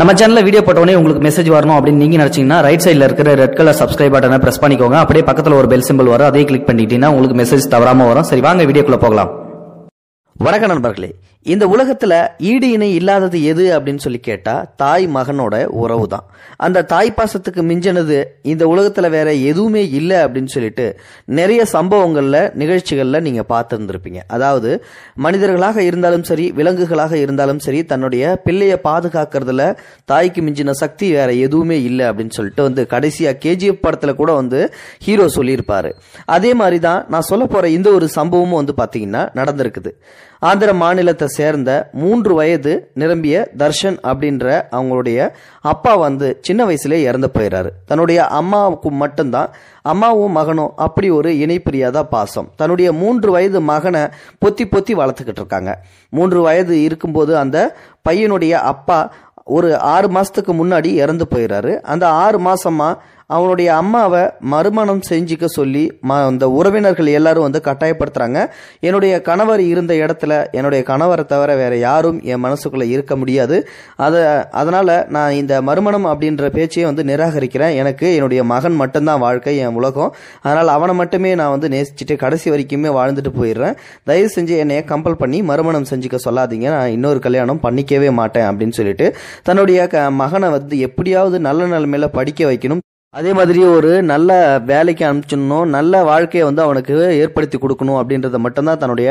நம்ம சேனல்ல வீடியோ உடனே உங்களுக்கு மெசேஜ் வரணும் அப்படின்னு நீங்க நினைச்சீங்கன்னா ரைட் சைடில் இருக்கிற ரெட் கலர் சப்ஸ்கிரைப் பட்டனை பிரஸ் பண்ணிக்கோங்க அப்படியே பக்கத்தில் ஒரு பெல் சிம்பிள் வரும் அதே கிளிக் பண்ணிட்டீங்கன்னா உங்களுக்கு மெசேஜ் தவறாமல் வரும் சரி வாங்க வீடியோக்குள்ளே போகலாம் வணக்கம் நண்பர்களே இந்த உலகத்துல ஈடு இணை இல்லாதது எது அப்படின்னு சொல்லி கேட்டா தாய் மகனோட உறவு தான் அந்த தாய் பாசத்துக்கு மிஞ்சினது இந்த உலகத்துல வேற எதுவுமே இல்லை அப்படின்னு சொல்லிட்டு நிறைய சம்பவங்கள்ல நிகழ்ச்சிகள்ல நீங்க பார்த்துருந்துருப்பீங்க அதாவது மனிதர்களாக இருந்தாலும் சரி விலங்குகளாக இருந்தாலும் சரி தன்னுடைய பிள்ளைய பாதுகாக்கிறதுல தாய்க்கு மிஞ்சின சக்தி வேற எதுவுமே இல்லை அப்படின்னு சொல்லிட்டு வந்து கடைசியா கேஜிஎஃப் படத்துல கூட வந்து ஹீரோ சொல்லியிருப்பாரு அதே மாதிரி தான் நான் சொல்ல போற இந்த ஒரு சம்பவமும் வந்து பாத்தீங்கன்னா நடந்திருக்குது ஆந்திர மாநிலத்தை சேர்ந்த மூன்று வயது நிரம்பிய தர்ஷன் அப்படின்ற அவங்களுடைய அப்பா வந்து சின்ன வயசுலேயே இறந்து போயிடுறாரு தன்னுடைய அம்மாவுக்கு மட்டும்தான் அம்மாவும் மகனும் அப்படி ஒரு இணைப்பிரியாதா பாசம் தன்னுடைய மூன்று வயது மகனை பொத்தி பொத்தி வளர்த்துக்கிட்டு இருக்காங்க மூன்று வயது இருக்கும்போது அந்த பையனுடைய அப்பா ஒரு ஆறு மாதத்துக்கு முன்னாடி இறந்து போயிடுறாரு அந்த ஆறு மாதமாக அவனுடைய அம்மாவை மறுமணம் செஞ்சுக்க சொல்லி ம அந்த உறவினர்கள் எல்லாரும் வந்து கட்டாயப்படுத்துகிறாங்க என்னுடைய கணவர் இருந்த இடத்துல என்னுடைய கணவரை தவிர வேறு யாரும் என் மனசுக்குள்ளே இருக்க முடியாது அதை அதனால் நான் இந்த மறுமணம் அப்படின்ற பேச்சையே வந்து நிராகரிக்கிறேன் எனக்கு என்னுடைய மகன் மட்டும்தான் வாழ்க்கை என் உலகம் அதனால் அவனை மட்டுமே நான் வந்து நேசிச்சுட்டு கடைசி வரைக்குமே வாழ்ந்துட்டு போயிடுறேன் தயவு செஞ்சு என்னைய கம்பல் பண்ணி மறுமணம் செஞ்சுக்க சொல்லாதீங்க நான் இன்னொரு கல்யாணம் பண்ணிக்கவே மாட்டேன் அப்படின்னு சொல்லிட்டு தன்னுடைய க மகனை வந்து எப்படியாவது நல்ல நிலைமையில் படிக்க வைக்கணும் அதே மாதிரி ஒரு நல்ல வேலைக்கு அனுப்பிச்சிடணும் நல்ல வாழ்க்கையை வந்து அவனுக்கு ஏற்படுத்தி கொடுக்கணும் அப்படின்றத மட்டும்தான் தன்னுடைய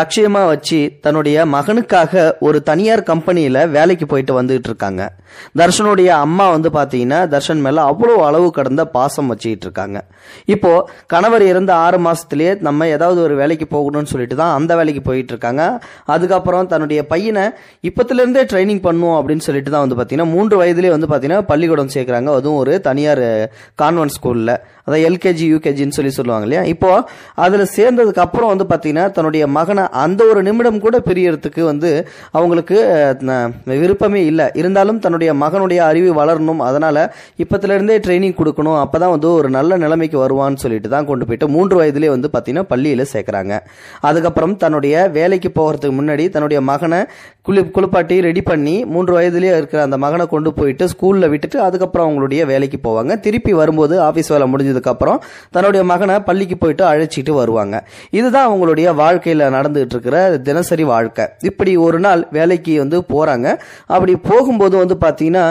லட்சியமாக வச்சு தன்னுடைய மகனுக்காக ஒரு தனியார் கம்பெனியில் வேலைக்கு போயிட்டு வந்துகிட்டு இருக்காங்க தர்ஷனுடைய அம்மா வந்து பார்த்தீங்கன்னா தர்ஷன் மேலே அவ்வளோ அளவு கடந்த பாசம் வச்சுக்கிட்டு இருக்காங்க இப்போது கணவர் இருந்த ஆறு மாதத்துலேயே நம்ம ஏதாவது ஒரு வேலைக்கு போகணும்னு சொல்லிட்டு தான் அந்த வேலைக்கு போயிட்டு இருக்காங்க அதுக்கப்புறம் தன்னுடைய பையனை இருந்தே ட்ரைனிங் பண்ணுவோம் அப்படின்னு சொல்லிட்டு தான் வந்து பார்த்தீங்கன்னா மூன்று வயதுலேயே வந்து பார்த்தீங்கன்னா பள்ளிக்கூடம் சேர்க்குறாங்க அதுவும் ஒரு தனியார் கான்வென்ட் ஸ்கூலில் அதான் எல்கேஜி யூகேஜின்னு சொல்லி சொல்லுவாங்க இல்லையா இப்போது அதில் சேர்ந்ததுக்கு அப்புறம் வந்து பார்த்திங்கன்னா தன்னுடைய மகனை அந்த ஒரு நிமிடம் கூட பிரியறதுக்கு வந்து அவங்களுக்கு விருப்பமே இல்லை இருந்தாலும் தன்னுடைய மகனுடைய அறிவு வளரணும் அதனால் இப்போத்துலேருந்தே ட்ரைனிங் கொடுக்கணும் அப்போ தான் வந்து ஒரு நல்ல நிலைமைக்கு வருவான்னு சொல்லிட்டு தான் கொண்டு போயிட்டு மூன்று வயதுலேயே வந்து பார்த்திங்கன்னா பள்ளியில் சேர்க்குறாங்க அதுக்கப்புறம் தன்னுடைய வேலைக்கு போகிறதுக்கு முன்னாடி தன்னுடைய மகனை குளி குளிப்பாட்டி ரெடி பண்ணி மூன்று வயதுலேயே இருக்கிற அந்த மகனை கொண்டு போயிட்டு ஸ்கூலில் விட்டுட்டு அதுக்கப்புறம் அவங்களுடைய வேலைக்கு போவாங்க திருப்பி வரும்போது ஆஃபீஸ் வேலை முடிஞ்சதுக்கப்புறம் தன்னுடைய மகனை பள்ளிக்கு போயிட்டு அழைச்சிட்டு வருவாங்க இதுதான் அவங்களுடைய வாழ்க்கையில் நடந்துகிட்டு இருக்கிற தினசரி வாழ்க்கை இப்படி ஒரு நாள் வேலைக்கு வந்து போகிறாங்க அப்படி போகும்போது வந்து பாத்தீங்கன்னா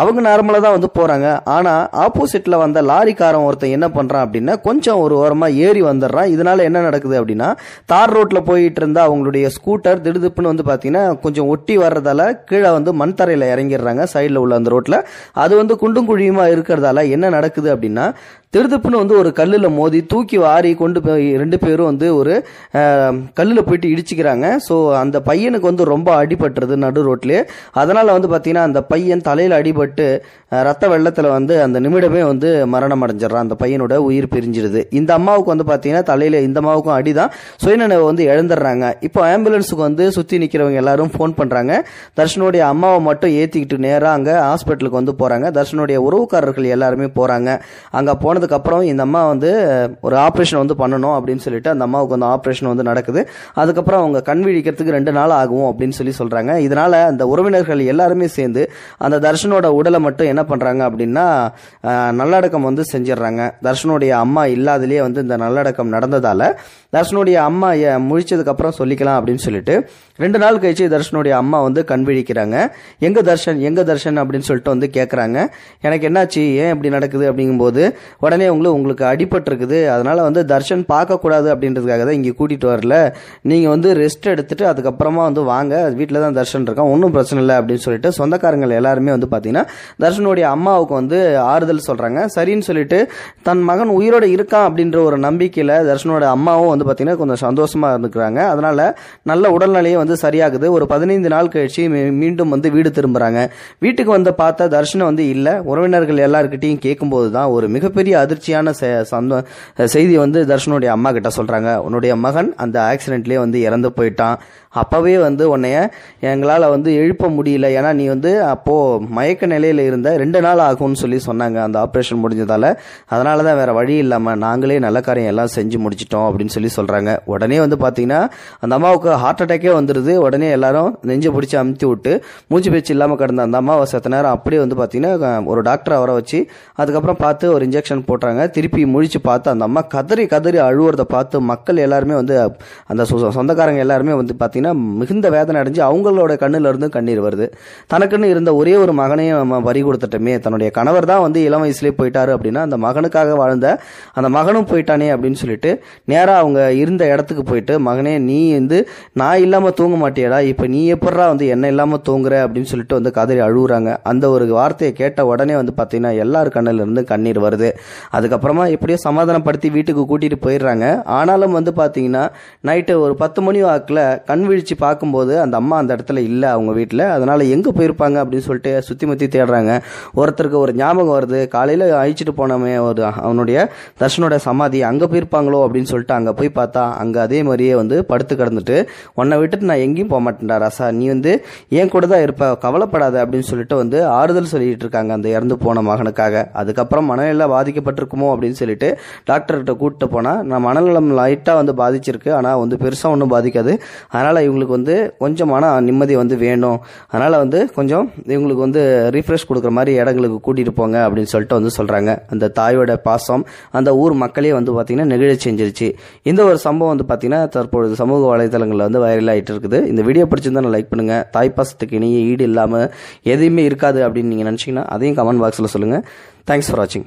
அவங்க நார்மலாக தான் வந்து போகிறாங்க ஆனால் ஆப்போசிட்டில் வந்த லாரிக்காரன் ஒருத்தன் என்ன பண்ணுறான் அப்படின்னா கொஞ்சம் ஒரு ஓரமாக ஏறி வந்துடுறான் இதனால் என்ன நடக்குது அப்படின்னா தார் ரோட்டில் போயிட்டு இருந்த அவங்களுடைய ஸ்கூட்டர் திடுதிப்புன்னு வந்து பார்த்தீங்கன்னா கொஞ்சம் ஒட்டி வர்றதால கீழே வந்து மண் தரையில் இறங்கிடுறாங்க சைடில் உள்ள அந்த ரோட்டில் அது வந்து குண்டும் குழியுமாக இருக்கிறதால என்ன நடக்குது அப்படின்னா திருதுப்புன்னு வந்து ஒரு கல்லில் மோதி தூக்கி வாரி கொண்டு போய் ரெண்டு பேரும் வந்து ஒரு கல்லில் போயிட்டு இடிச்சுக்கிறாங்க ஸோ அந்த பையனுக்கு வந்து ரொம்ப அடிபட்டுறது நடு ரோட்லேயே அதனால் வந்து பார்த்திங்கன்னா அந்த பையன் தலையில் அடிபட்டு ரத்த வெள்ளத்தில் வந்து அந்த நிமிடமே வந்து மரணம் அடைஞ்சிடறான் அந்த பையனோட உயிர் பிரிஞ்சிடுது இந்த அம்மாவுக்கு வந்து பார்த்திங்கன்னா தலையில் இந்த அம்மாவுக்கும் அடி தான் வந்து இழந்துடுறாங்க இப்போ ஆம்புலன்ஸுக்கு வந்து சுற்றி நிற்கிறவங்க எல்லாரும் ஃபோன் பண்ணுறாங்க தர்ஷனுடைய அம்மாவை மட்டும் ஏற்றிக்கிட்டு நேராக அங்கே ஹாஸ்பிட்டலுக்கு வந்து போகிறாங்க தர்ஷனுடைய உறவுக்காரர்கள் எல்லாருமே போகிறாங்க அங்கே போன அப்புறம் இந்த அம்மா வந்து ஒரு ஆப்ரேஷன் வந்து பண்ணணும் அப்படின்னு சொல்லிட்டு அந்த அம்மாவுக்கு வந்து ஆப்ரேஷன் வந்து நடக்குது அதுக்கப்புறம் அவங்க கண் விழிக்கிறதுக்கு ரெண்டு நாள் ஆகும் அப்படின்னு சொல்லி சொல்கிறாங்க இதனால் அந்த உறவினர்கள் எல்லாருமே சேர்ந்து அந்த தர்ஷனோட உடலை மட்டும் என்ன பண்ணுறாங்க அப்படின்னா நல்லடக்கம் வந்து செஞ்சிடுறாங்க தர்ஷனுடைய அம்மா இல்லாதலேயே வந்து இந்த நல்லடக்கம் நடந்ததால் தர்ஷனுடைய அம்மா முழிச்சதுக்கப்புறம் சொல்லிக்கலாம் அப்படின்னு சொல்லிட்டு ரெண்டு நாள் கழிச்சு தர்ஷனுடைய அம்மா வந்து கண் விழிக்கிறாங்க எங்க தர்ஷன் எங்க தர்ஷன் அப்படின்னு சொல்லிட்டு வந்து கேட்குறாங்க எனக்கு என்னாச்சு ஏன் இப்படி நடக்குது அப்படிங்கும்போது உடனே உங்களுக்கு உங்களுக்கு அடிபட்டிருக்குது அதனால் வந்து தர்ஷன் பார்க்கக்கூடாது அப்படின்றதுக்காக தான் இங்கே கூட்டிகிட்டு வரல நீங்கள் வந்து ரெஸ்ட் எடுத்துகிட்டு அதுக்கப்புறமா வந்து வாங்க வீட்டில் தான் தர்ஷன் இருக்கான் ஒன்றும் பிரச்சனை இல்லை அப்படின்னு சொல்லிட்டு சொந்தக்காரங்கள் எல்லாருமே வந்து பார்த்தீங்கன்னா தர்ஷனுடைய அம்மாவுக்கு வந்து ஆறுதல் சொல்கிறாங்க சரின்னு சொல்லிட்டு தன் மகன் உயிரோடு இருக்கான் அப்படின்ற ஒரு நம்பிக்கையில் தர்ஷனோட அம்மாவும் வந்து பார்த்தீங்கன்னா கொஞ்சம் சந்தோஷமாக இருந்துக்கிறாங்க அதனால் நல்ல உடல்நிலையும் வந்து சரியாகுது ஒரு பதினைந்து நாள் கழிச்சு மீண்டும் வந்து வீடு திரும்புகிறாங்க வீட்டுக்கு வந்து பார்த்தா தர்ஷனை வந்து இல்லை உறவினர்கள் எல்லாருக்கிட்டையும் கேட்கும்போது தான் ஒரு மிகப்பெரிய அதிர்ச்சியான செய்தி வந்து தர்ஷனுடைய அம்மா கிட்ட சொல்கிறாங்க உன்னுடைய மகன் அந்த ஆக்சிடென்ட்லேயே வந்து இறந்து போயிட்டான் அப்போவே வந்து உன்னைய எங்களால் வந்து எழுப்ப முடியல ஏன்னா நீ வந்து அப்போது மயக்க நிலையில் இருந்த ரெண்டு நாள் ஆகும்னு சொல்லி சொன்னாங்க அந்த ஆப்ரேஷன் முடிஞ்சதால் அதனால தான் வேறு வழி இல்லாமல் நாங்களே நல்ல காரியம் எல்லாம் செஞ்சு முடிச்சிட்டோம் அப்படின்னு சொல்லி சொல்கிறாங்க உடனே வந்து பார்த்தீங்கன்னா அந்த அம்மாவுக்கு ஹார்ட் அட்டாக்கே வந்துடுது உடனே எல்லாரும் நெஞ்சு பிடிச்சி அமுத்தி விட்டு மூச்சு பேச்சு இல்லாமல் கடந்த அந்த அம்மாவை சத்த நேரம் அப்படியே வந்து பார்த்தீங்கன்னா ஒரு டாக்டரை வர வச்சு அதுக்கப்புறம் பார்த்து ஒரு இன்ஜெக்ஷன் போட்டாங்க திருப்பி முழிச்சு பார்த்து அந்த அம்மா கதறி கதறி அழுவுறதை பார்த்து மக்கள் எல்லாருமே வந்து அந்த சொந்தக்காரங்க எல்லாருமே வந்து பார்த்திங்கன்னா மிகுந்த வேதனை அடைஞ்சு அவங்களோட இருந்து கண்ணீர் வருது தனக்குன்னு இருந்த ஒரே ஒரு மகனையும் நம்ம வரி கொடுத்துட்டோமே தன்னுடைய கணவர் தான் வந்து இளம் வயசுலேயே போயிட்டாரு அப்படின்னா அந்த மகனுக்காக வாழ்ந்த அந்த மகனும் போயிட்டானே அப்படின்னு சொல்லிட்டு நேராக அவங்க இருந்த இடத்துக்கு போயிட்டு மகனே நீ வந்து நான் இல்லாமல் தூங்க மாட்டியடா இப்போ நீ எப்படா வந்து என்ன இல்லாமல் தூங்குற அப்படின்னு சொல்லிட்டு வந்து கதறி அழுகுறாங்க அந்த ஒரு வார்த்தையை கேட்ட உடனே வந்து பார்த்தீங்கன்னா எல்லார் கண்ணிலிருந்து கண்ணீர் வருது அதுக்கப்புறமா எப்படியோ சமாதானப்படுத்தி வீட்டுக்கு கூட்டிகிட்டு போயிடுறாங்க ஆனாலும் வந்து பாத்தீங்கன்னா நைட்டு ஒரு பத்து மணி வாக்கில் கண் வீழ்ச்சி பார்க்கும்போது அந்த அம்மா அந்த இடத்துல இல்லை அவங்க வீட்டில் அதனால் எங்கே போயிருப்பாங்க அப்படின்னு சொல்லிட்டு சுற்றி முற்றி தேடுறாங்க ஒருத்தருக்கு ஒரு ஞாபகம் வருது காலையில் அழிச்சிட்டு போனோமே ஒரு அவனுடைய தர்ஷனோட சமாதி அங்கே போயிருப்பாங்களோ அப்படின்னு சொல்லிட்டு அங்கே போய் பார்த்தா அங்கே அதே மாதிரியே வந்து படுத்து கிடந்துட்டு உன்னை விட்டுட்டு நான் எங்கேயும் போக மாட்டேன்டா ரசா நீ வந்து என் கூட தான் இருப்ப கவலைப்படாத அப்படின்னு சொல்லிட்டு வந்து ஆறுதல் சொல்லிட்டு இருக்காங்க அந்த இறந்து போன மகனுக்காக அதுக்கப்புறம் மனநிலை பாதிக்க பாதிக்கப்பட்டிருக்குமோ அப்படின்னு சொல்லிட்டு டாக்டர்கிட்ட கூப்பிட்டு போனால் நான் மனநலம் லைட்டாக வந்து பாதிச்சிருக்கு ஆனால் வந்து பெருசாக ஒன்றும் பாதிக்காது அதனால் இவங்களுக்கு வந்து கொஞ்சம் மன நிம்மதி வந்து வேணும் அதனால் வந்து கொஞ்சம் இவங்களுக்கு வந்து ரீஃப்ரெஷ் கொடுக்குற மாதிரி இடங்களுக்கு கூட்டிகிட்டு போங்க அப்படின்னு சொல்லிட்டு வந்து சொல்கிறாங்க அந்த தாயோட பாசம் அந்த ஊர் மக்களே வந்து பார்த்திங்கன்னா நெகிழ செஞ்சிருச்சு இந்த ஒரு சம்பவம் வந்து பார்த்திங்கன்னா தற்பொழுது சமூக வலைதளங்களில் வந்து வைரல் ஆகிட்டு இருக்குது இந்த வீடியோ பிடிச்சிருந்தா லைக் பண்ணுங்கள் தாய்ப்பாசத்துக்கு இணைய ஈடு இல்லாமல் எதையுமே இருக்காது அப்படின்னு நீங்கள் நினச்சிங்கன்னா அதையும் கமெண்ட் பாக்ஸில் சொல்லுங்கள் தேங்க்ஸ் ஃபார் வாட்சிங்